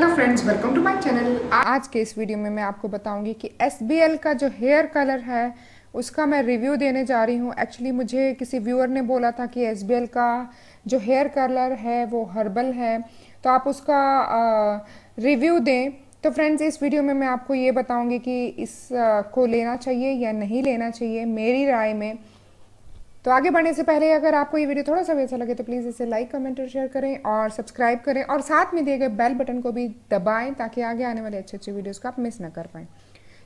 hello friends welcome to my channel आज के इस वीडियो में मैं आपको बताऊंगी कि एस का जो हेयर कलर है उसका मैं रिव्यू देने जा रही हूँ एक्चुअली मुझे किसी व्यूअर ने बोला था कि एस का जो हेयर कलर है वो हर्बल है तो आप उसका रिव्यू दें तो फ्रेंड्स इस वीडियो में मैं आपको ये बताऊंगी कि इस आ, को लेना चाहिए या नहीं लेना चाहिए मेरी राय में तो आगे बढ़ने से पहले अगर आपको ये वीडियो थोड़ा सा भी अच्छा लगे तो प्लीज़ इसे लाइक कमेंट और शेयर करें और सब्सक्राइब करें और साथ में दिए गए बेल बटन को भी दबाएं ताकि आगे आने वाले अच्छे अच्छे वीडियोज़ को आप मिस ना कर पाए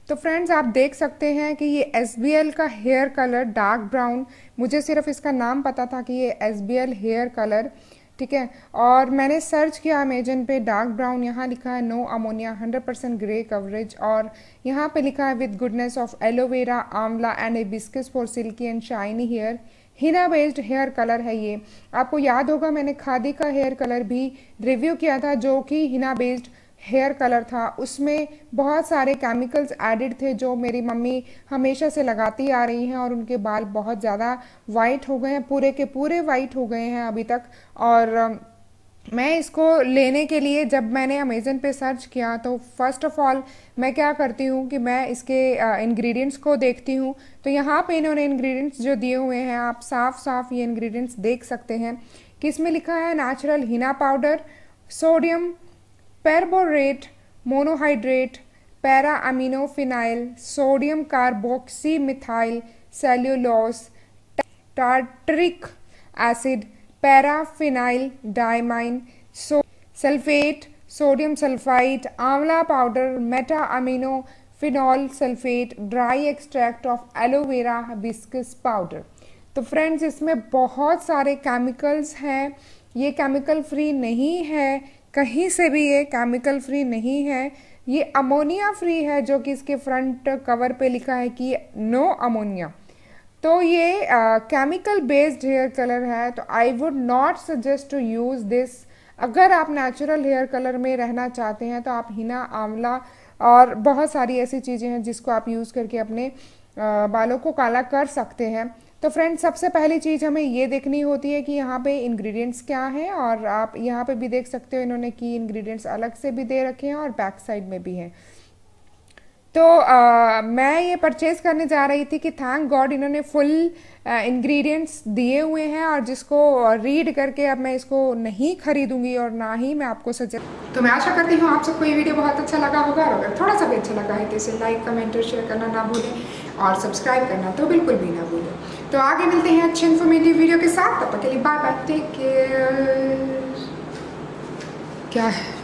तो फ्रेंड्स आप देख सकते हैं कि ये एस का हेयर कलर डार्क ब्राउन मुझे सिर्फ इसका नाम पता था कि ये एस हेयर कलर ठीक है और मैंने सर्च किया अमेजन पे डार्क ब्राउन यहाँ लिखा है no ammonia 100 percent grey coverage और यहाँ पे लिखा है with goodness of aloe vera amla and hibiscus for silky and shiny hair henna based hair colour है ये आपको याद होगा मैंने खादी का हेयर कलर भी रिव्यू किया था जो कि हिना बेस्ड हेयर कलर था उसमें बहुत सारे केमिकल्स एडिड थे जो मेरी मम्मी हमेशा से लगाती आ रही हैं और उनके बाल बहुत ज़्यादा वाइट हो गए हैं पूरे के पूरे वाइट हो गए हैं अभी तक और मैं इसको लेने के लिए जब मैंने अमेज़न पे सर्च किया तो फर्स्ट ऑफ़ ऑल मैं क्या करती हूँ कि मैं इसके इंग्रेडिएंट्स को देखती हूँ तो यहाँ पे इन्होंने इंग्रेडिएंट्स जो दिए हुए हैं आप साफ साफ ये इंग्रेडिएंट्स देख सकते हैं कि इसमें लिखा है natural henna powder sodium perborate monohydrate para aminophenyl sodium carboxy methyl cellulose tartaric acid paraphenyl diamine so sulphate sodium sulphite amla powder meta amino phenol sulphate dry extract of aloe vera hibiscus powder तो friends इसमें बहुत सारे chemicals हैं ये chemical free नहीं है कहीं से भी ये केमिकल फ्री नहीं है ये अमोनिया फ्री है जो कि इसके फ्रंट कवर पे लिखा है कि नो अमोनिया तो ये केमिकल बेस्ड हेयर कलर है तो I would not suggest to use this अगर आप नेचुरल हेयर कलर में रहना चाहते हैं तो आप हिना आंवला और बहुत सारी ऐसी चीज़ें हैं जिसको आप यूज़ करके अपने बालों को काला कर सकते हैं तो फ्रेंड्स सबसे पहली चीज़ हमें ये देखनी होती है कि यहाँ पे इंग्रेडिएंट्स क्या हैं और आप यहाँ पे भी देख सकते हो इन्होंने की इंग्रेडिएंट्स अलग से भी दे रखे हैं और बैक साइड में भी हैं तो आ, मैं ये परचेज करने जा रही थी कि थैंक गॉड इन्होंने फुल इंग्रेडिएंट्स दिए हुए हैं और जिसको रीड करके अब मैं इसको नहीं खरीदूंगी और ना ही मैं आपको सजेस्ट तो मैं आशा करती हूँ आप सबको ये वीडियो बहुत अच्छा लगा होगा और अगर थोड़ा सा भी अच्छा लगा है तो इसे लाइक कमेंट और शेयर करना ना भूलें और सब्सक्राइब करना तो बिल्कुल भी ना भूलें तो आगे मिलते हैं अच्छे इन्फॉर्मेटिव वीडियो के साथ तब तक के लिए बाय बाय टेक केयर क्या है